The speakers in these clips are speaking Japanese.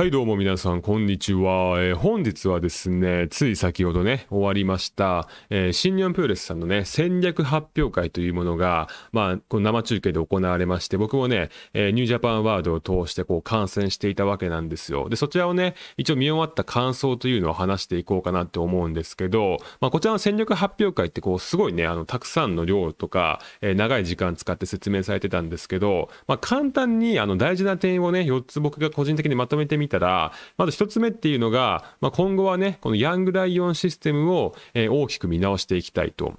はいどうも皆さんこんにちは、えー、本日はですねつい先ほどね終わりました、えー、新日本プロレスさんのね戦略発表会というものがまあこの生中継で行われまして僕もね、えー、ニュージャパンワードを通してこう観戦していたわけなんですよでそちらをね一応見終わった感想というのを話していこうかなって思うんですけど、まあ、こちらの戦略発表会ってこうすごいねあのたくさんの量とか、え長い時間使って説明されてたんですけど、まあ、簡単にあの大事な点をね4つ僕が個人的にまとめてみたら、まず1つ目っていうのが、まあ、今後はね、このヤングライオンシステムを、え大きく見直していきたいと。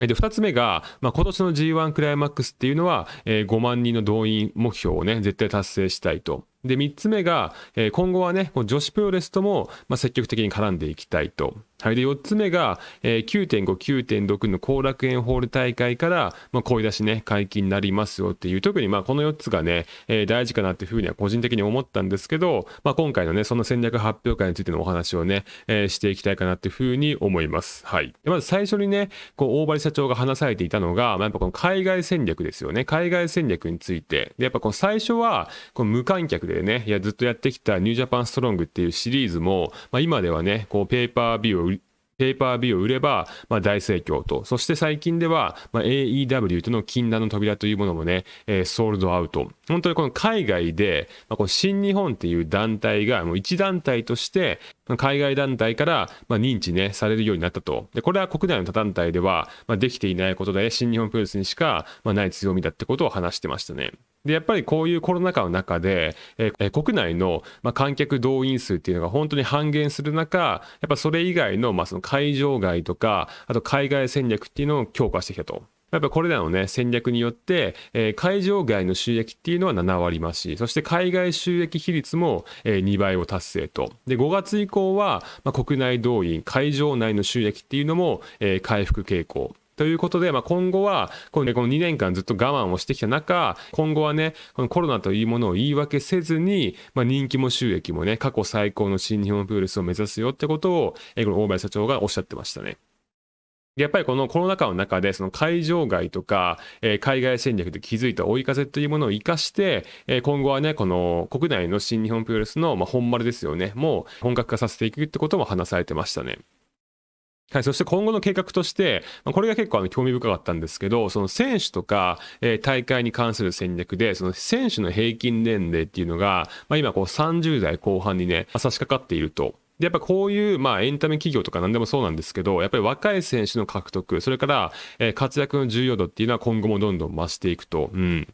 で、2つ目が、まあ、今年の G1 クライマックスっていうのは、えー、5万人の動員目標をね、絶対達成したいと。で、3つ目が、えー、今後はね、この女子プロレスとも、まあ、積極的に絡んでいきたいと。はい、で4つ目が、えー、9.5、9.6の後楽園ホール大会から、まあ、声出しね、解禁になりますよっていう、特にまあこの4つがね、えー、大事かなっていうふうには個人的に思ったんですけど、まあ、今回のね、その戦略発表会についてのお話をね、えー、していきたいかなっていうふうに思います。はい。でまず最初にね、こう大張社長が話されていたのが、まあ、やっぱこの海外戦略ですよね。海外戦略について。で、やっぱこの最初は、この無観客でね、いやずっとやってきたニュージャパンストロングっていうシリーズも、まあ、今ではね、こうペーパービューを売りペーパービューを売れば、まあ、大盛況と、そして最近では、まあ、AEW との禁断の扉というものもね、えー、ソールドアウト。本当にこの海外で、まあ、この新日本っていう団体がもう一団体として、海外団体から、まあ、認知ね、されるようになったと。で、これは国内の他団体では、まあ、できていないことで、新日本プロレスにしか、まあ、ない強みだってことを話してましたね。で、やっぱりこういうコロナ禍の中で、えー、国内の、まあ、観客動員数っていうのが本当に半減する中、やっぱそれ以外の、まあ、その会場外とか、あと海外戦略っていうのを強化してきたと。やっぱこれらのね、戦略によって、えー、会場外の収益っていうのは7割増し、そして海外収益比率も、えー、2倍を達成と。で、5月以降は、まあ、国内動員、会場内の収益っていうのも、えー、回復傾向。ということで、まあ、今後は、この,、ね、この2年間ずっと我慢をしてきた中、今後はね、このコロナというものを言い訳せずに、まあ、人気も収益もね、過去最高の新日本プールスを目指すよってことを、えこの大林社長がおっしゃってましたね。やっぱりこのコロナ禍の中で、その会場外とか、えー、海外戦略で築いた追い風というものを生かして、えー、今後はね、この国内の新日本プロレスの、まあ、本丸ですよね、もう本格化させていくってことも話されてましたね。はい、そして今後の計画として、まこれが結構あの興味深かったんですけど、その選手とか、え大会に関する戦略で、その選手の平均年齢っていうのが、まあ、今こう30代後半にね、差し掛かっていると。でやっぱこういう、まあ、エンタメ企業とか何でもそうなんですけどやっぱり若い選手の獲得それから、えー、活躍の重要度っていうのは今後もどんどん増していくと。うん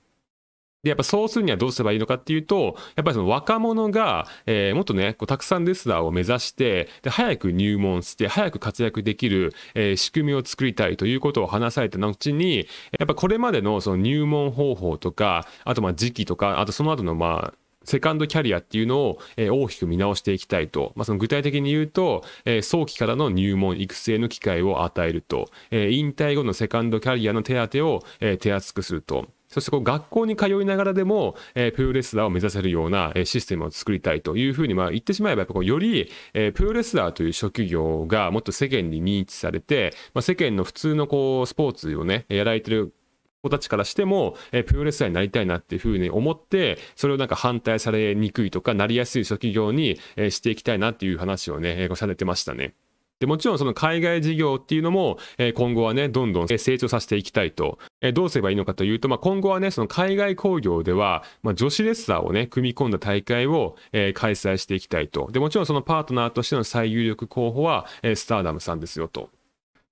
で、やっぱそうするにはどうすればいいのかっていうと、やっぱりその若者が、えー、もっとね、こうたくさんレスラーを目指して、で、早く入門して、早く活躍できる、えー、仕組みを作りたいということを話された後に、やっぱこれまでのその入門方法とか、あとまあ時期とか、あとその後のまあ、セカンドキャリアっていうのを、え大きく見直していきたいと、まあ、その具体的に言うと、え早期からの入門、育成の機会を与えると、え引退後のセカンドキャリアの手当を、え手厚くすると。そしてこう学校に通いながらでも、えー、プロレスラーを目指せるような、えー、システムを作りたいというふうに、まあ、言ってしまえばやっぱこうより、えー、プロレスラーという職業がもっと世間に認知されて、まあ、世間の普通のこうスポーツをねやられてる子たちからしても、えー、プロレスラーになりたいなっていうふうに思って、それをなんか反対されにくいとか、なりやすい職業に、えー、していきたいなっていう話をね、えー、されてましたね。で、もちろんその海外事業っていうのも、え今後はね、どんどん成長させていきたいと。えどうすればいいのかというと、まあ、今後はね、その海外興行では、まあ、女子レスラーをね、組み込んだ大会を、え開催していきたいと。で、もちろんそのパートナーとしての最有力候補は、えスターダムさんですよと。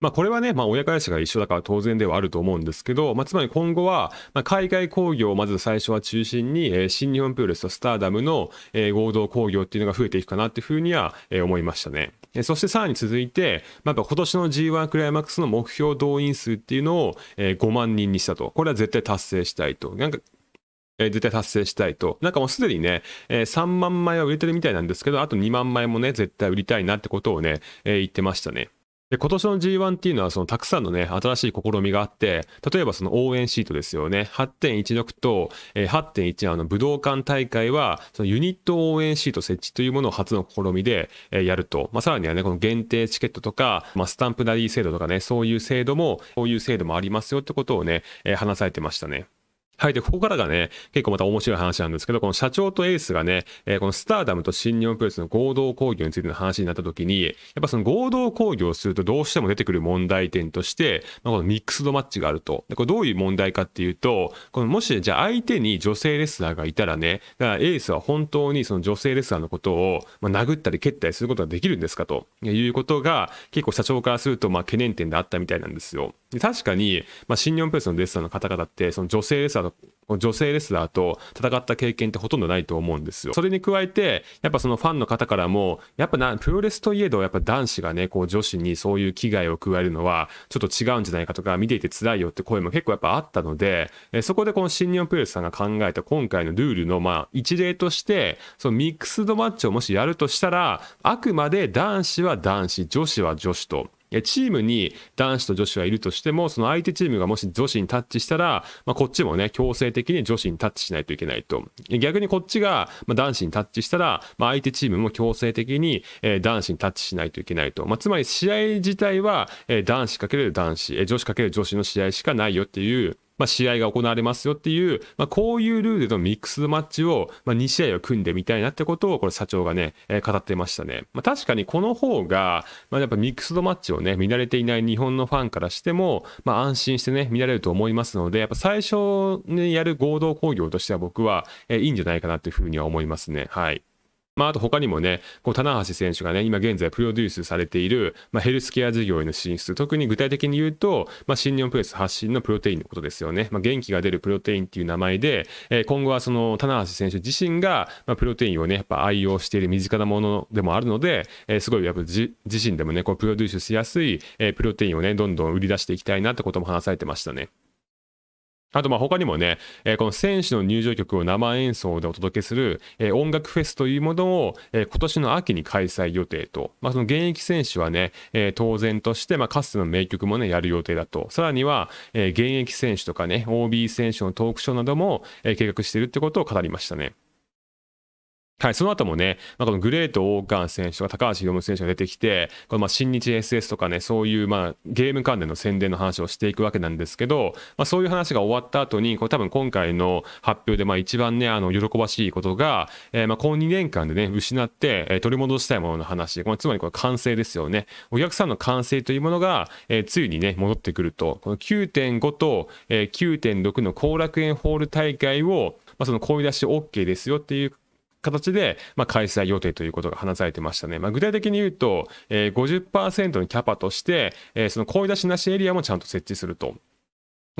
まあ、これはね、まあ、親会社が一緒だから当然ではあると思うんですけど、まあ、つまり今後は、まあ、海外興行をまず最初は中心に、えー、新日本プロレスとスターダムの、えー、合同興行っていうのが増えていくかなっていうふうには、えー、思いましたね。えー、そしてさらに続いて、まあ、やっぱ今年の G1 クライマックスの目標動員数っていうのを、えー、5万人にしたと。これは絶対達成したいと。なんか絶対達成したいと。なんかもうすでにね、えー、3万枚は売れてるみたいなんですけど、あと2万枚もね、絶対売りたいなってことをね、えー、言ってましたね。で、今年の G1 っていうのは、そのたくさんのね、新しい試みがあって、例えばその応援シートですよね。8.16と、8.1あの武道館大会は、そのユニット応援シート設置というものを初の試みで、やると。まあ、さらにはね、この限定チケットとか、まあ、スタンプラリー制度とかね、そういう制度も、こういう制度もありますよってことをね、話されてましたね。はい。で、ここからがね、結構また面白い話なんですけど、この社長とエースがね、えー、このスターダムと新日本プロレスの合同工業についての話になった時に、やっぱその合同工業をするとどうしても出てくる問題点として、まあ、このミックスドマッチがあると。で、これどういう問題かっていうと、このもし、じゃあ相手に女性レスラーがいたらね、だからエースは本当にその女性レスラーのことを、まあ、殴ったり蹴ったりすることができるんですかということが、結構社長からすると、まあ、懸念点であったみたいなんですよ。で確かに、まあ、新日本プロレスのレスラーの方々って、その女性レスラーと、女性レスラーと戦った経験ってほとんどないと思うんですよ。それに加えて、やっぱそのファンの方からも、やっぱな、プロレスといえど、やっぱ男子がね、こう女子にそういう危害を加えるのは、ちょっと違うんじゃないかとか、見ていて辛いよって声も結構やっぱあったので、えそこでこの新日本プロレスさんが考えた今回のルールの、まあ、一例として、そのミックスドマッチをもしやるとしたら、あくまで男子は男子、女子は女子と、チームに男子と女子はいるとしても、その相手チームがもし女子にタッチしたら、まあ、こっちもね、強制的に女子にタッチしないといけないと。逆にこっちが男子にタッチしたら、まあ、相手チームも強制的に男子にタッチしないといけないと。まあ、つまり試合自体は男子×男子、女子×女子の試合しかないよっていう、まあ、試合が行われますよっていう、まあ、こういうルールのミックスマッチを、まあ、2試合を組んでみたいなってことを、これ社長がね、えー、語ってましたね。まあ、確かにこの方が、まあ、やっぱミックスドマッチをね、見慣れていない日本のファンからしても、まあ、安心してね、見られると思いますので、やっぱ最初にやる合同工業としては僕は、えー、いいんじゃないかなっていうふうには思いますね。はい。まあ、あと他にもね、こう棚橋選手がね、今現在プロデュースされている、まあ、ヘルスケア事業への進出、特に具体的に言うと、まあ、新日本プロレス発信のプロテインのことですよね。まあ、元気が出るプロテインっていう名前で、えー、今後はその棚橋選手自身が、まあ、プロテインをね、やっぱ愛用している身近なものでもあるので、えー、すごいやっぱ自身でもね、こうプロデュースしやすい、えー、プロテインをね、どんどん売り出していきたいなってことも話されてましたね。あとま他にもね、えー、この選手の入場曲を生演奏でお届けする、えー、音楽フェスというものを、えー、今年の秋に開催予定と、まあ、その現役選手はね、え当然として、まかつての名曲もね、やる予定だと。さらには、え現役選手とかね、OB 選手のトークショーなども、え計画しているってことを語りましたね。はい、その後もね、まあ、このグレート・オーガン選手とか高橋宏夢選手が出てきて、このまあ新日 SS とかね、そういうまあゲーム関連の宣伝の話をしていくわけなんですけど、まあ、そういう話が終わった後に、これ多分今回の発表でまあ一番ね、あの喜ばしいことが、えー、まあこの2年間でね、失って、えー、取り戻したいものの話、つまりこれ完成ですよね。お客さんの完成というものが、えー、ついにね、戻ってくると、この9.5と、えー、9.6の後楽園ホール大会を、まあ、その声出し OK ですよっていう形で、まあ、開催予定ということが話されてましたね。まあ、具体的に言うと、えー、50%のキャパとして、えー、その声出しなしエリアもちゃんと設置すると。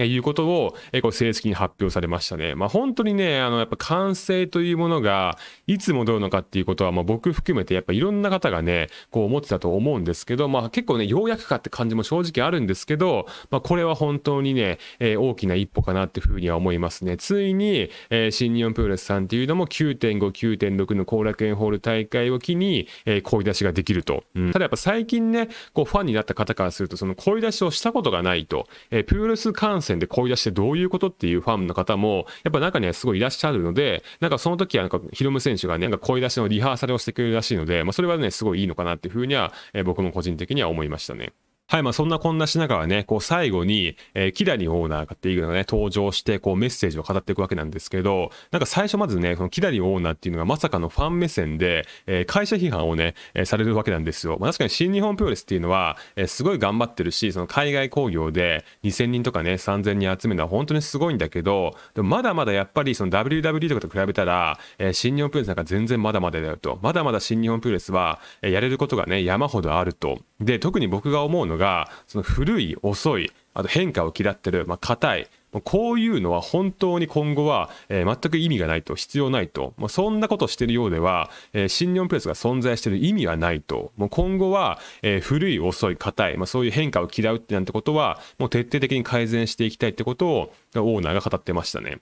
いうことを、えこう正式に発表されましたね。まあ、本当にね、あの、やっぱ完成というものが、いつ戻るのかっていうことは、まあ、僕含めて、やっぱいろんな方がね、こう思ってたと思うんですけど、まあ、結構ね、ようやくかって感じも正直あるんですけど、まあ、これは本当にね、えー、大きな一歩かなっていうふうには思いますね。ついに、えー、新日本プロレスさんっていうのも9.5、9.6の後楽園ホール大会を機に、えー、声出しができると。うん、ただやっぱ最近ね、こう、ファンになった方からすると、その声出しをしたことがないと、えー、プロレス観戦線で声出してどういうことっていうファンの方も、やっぱ中にはすごいいらっしゃるので、なんかその時はなんかヒロム選手がね、なんか声出しのリハーサルをしてくれるらしいので、まあ、それはね、すごいいいのかなっていうふうには、え僕も個人的には思いましたね。はい、まあそんなこんなしながらね、こう最後に、えー、キダリオーナーっていうのがね、登場して、こうメッセージを語っていくわけなんですけど、なんか最初まずね、そのキダリオーナーっていうのがまさかのファン目線で、えー、会社批判をね、えー、されるわけなんですよ。まあ確かに新日本プロレスっていうのは、えー、すごい頑張ってるし、その海外興行で2000人とかね、3000人集めるのは本当にすごいんだけど、でもまだまだやっぱりその WWE とかと比べたら、えー、新日本プロレスなんか全然まだまだだよと。まだまだ新日本プロレスは、えー、やれることがね、山ほどあると。で、特に僕が思うのがその古い遅いあと変化を嫌ってるまあ硬いこういうのは本当に今後は、えー、全く意味がないと、必要ないと。もうそんなことしてるようでは、えー、新日本プレスが存在してる意味はないと。もう今後は、えー、古い、遅い、硬い、まあ、そういう変化を嫌うってなんてことは、もう徹底的に改善していきたいってことを、オーナーが語ってましたね。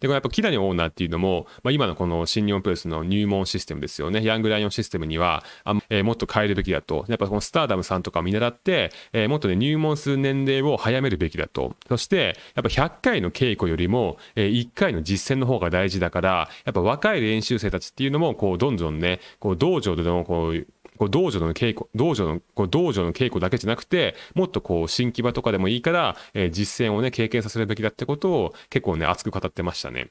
で、これやっぱ木谷オーナーっていうのも、まあ、今のこの新日本プロレスの入門システムですよね。ヤングライオンシステムには、あえー、もっと変えるべきだと。やっぱこのスターダムさんとかを見習って、えー、もっとね、入門する年齢を早めるべきだと。そして、やっぱ100回の稽古よりも、えー、1回の実践の方が大事だから、やっぱ若い練習生たちっていうのも、こう、どんどんね、こう、道場での、こう、こう道場の稽古、道場の、こう道場の稽古だけじゃなくて、もっとこう、新規場とかでもいいから、えー、実践をね、経験させるべきだってことを、結構ね、熱く語ってましたね。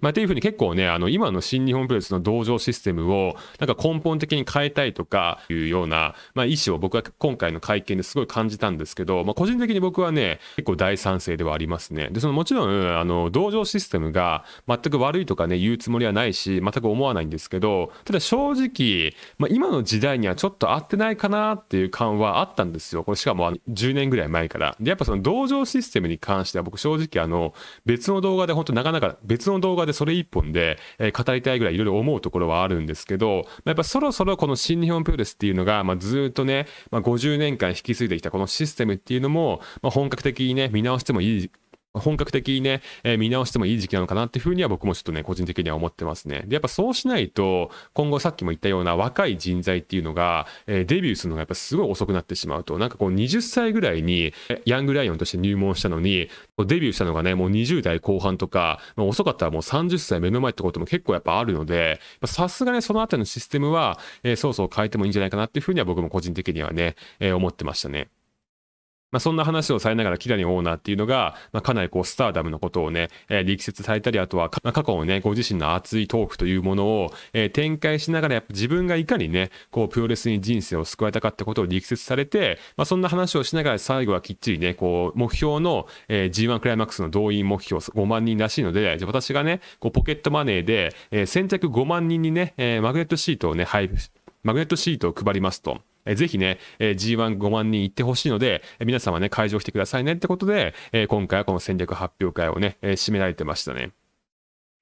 まあ、っていうふうに結構ね、あの今の新日本プロレスの同情システムをなんか根本的に変えたいとかいうような、まあ、意思を僕は今回の会見ですごい感じたんですけど、まあ、個人的に僕はね、結構大賛成ではありますね。で、そのもちろん、あの同情システムが全く悪いとかね、言うつもりはないし、全く思わないんですけど、ただ正直、まあ、今の時代にはちょっと合ってないかなっていう感はあったんですよ。これしかも10年ぐらい前から。で、やっぱその同情システムに関しては僕正直あの別の動画で本当なかなか別の動画場でそれ一本で、えー、語りたいぐらいいろいろ思うところはあるんですけど、まあ、やっぱそろそろこの新日本プロレスっていうのが、まあ、ずっとね、まあ、50年間引き継いできたこのシステムっていうのも、まあ、本格的にね、見直してもいい本格的にね、えー、見直してもいい時期なのかなっていうふうには僕もちょっとね、個人的には思ってますね。で、やっぱそうしないと、今後さっきも言ったような若い人材っていうのが、えー、デビューするのがやっぱすごい遅くなってしまうと、なんかこう20歳ぐらいに、ヤングライオンとして入門したのに、デビューしたのがね、もう20代後半とか、まあ、遅かったらもう30歳目の前ってことも結構やっぱあるので、さすがにそのあたりのシステムは、えー、そうそう変えてもいいんじゃないかなっていうふうには僕も個人的にはね、えー、思ってましたね。まあ、そんな話をされながら、キラニオーナーっていうのが、まあ、かなりこう、スターダムのことをね、えー、力説されたり、あとは、まあ、過去のね、ご自身の熱いトークというものを、えー、展開しながら、やっぱ自分がいかにね、こう、プロレスに人生を救われたかってことを力説されて、まあ、そんな話をしながら、最後はきっちりね、こう、目標の、えー、G1 クライマックスの動員目標5万人らしいので、じゃ私がね、こう、ポケットマネーで、えー、先着5万人にね、えー、マグネットシートをね、配布、マグネットシートを配りますと。えぜひね、え G15 万人行ってほしいので、え皆様ね、会場来てくださいねってことで、え今回はこの戦略発表会をね、え締められてましたね。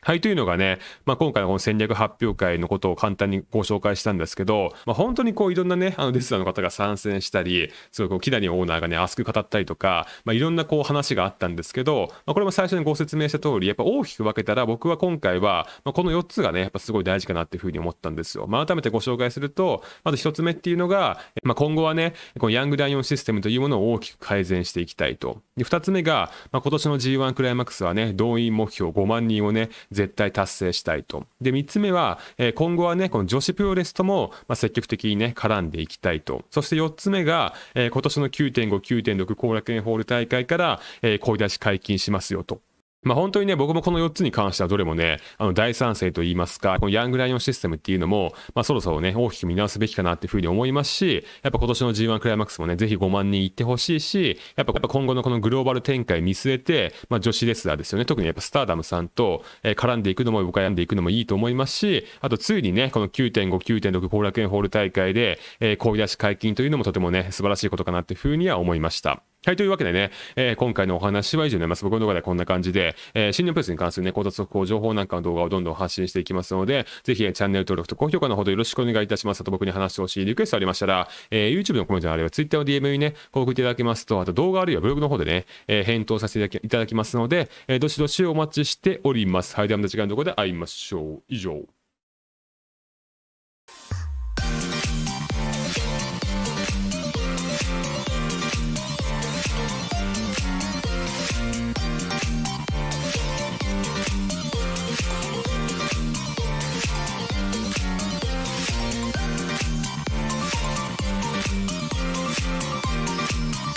はい、というのがね、まあ、今回のこの戦略発表会のことを簡単にご紹介したんですけど、まあ、本当にこういろんなね、あのデスラーの方が参戦したり、すごいこう、木谷オーナーがね、熱く語ったりとか、まあ、いろんなこう話があったんですけど、まあ、これも最初にご説明した通り、やっぱ大きく分けたら僕は今回は、まあ、この4つがね、やっぱすごい大事かなっていうふうに思ったんですよ。まあ、改めてご紹介すると、まず1つ目っていうのが、まあ、今後はね、このヤングイオンシステムというものを大きく改善していきたいと。で2つ目が、まあ、今年の G1 クライマックスはね、動員目標5万人をね、絶対達成したいと。で、3つ目は、えー、今後はね、この女子プロレスとも、まあ、積極的にね、絡んでいきたいと。そして4つ目が、えー、今年の9.5、9.6後楽園ホール大会から、えー、声出し解禁しますよと。まあ、本当にね、僕もこの4つに関してはどれもね、あの大賛成と言いますか、このヤングライオンシステムっていうのも、まあ、そろそろね、大きく見直すべきかなっていうふうに思いますし、やっぱ今年の G1 クライマックスもね、ぜひ5万人行ってほしいし、やっぱ今後のこのグローバル展開見据えて、まあ、女子レスラーですよね、特にやっぱスターダムさんと絡んでいくのも、僕は絡んでいくのもいいと思いますし、あとついにね、この9.5、9.6後楽園ホール大会で、えー、声出し解禁というのもとてもね、素晴らしいことかなっていうふうには思いました。はい、というわけでね、えー、今回のお話は以上になります。僕の動画ではこんな感じで、えー、新日本プレスに関するね、考察速報、情報なんかの動画をどんどん発信していきますので、ぜひ、チャンネル登録と高評価のほどよろしくお願いいたします。あと僕に話してほしいリクエストありましたら、えー、YouTube のコメントのあれば Twitter の DM にね、報告いただけますと、あと動画あるいはブログの方でね、えー、返答させていただきますので、えー、どしどしお待ちしております。はい、ではまた次回の動画で会いましょう。以上。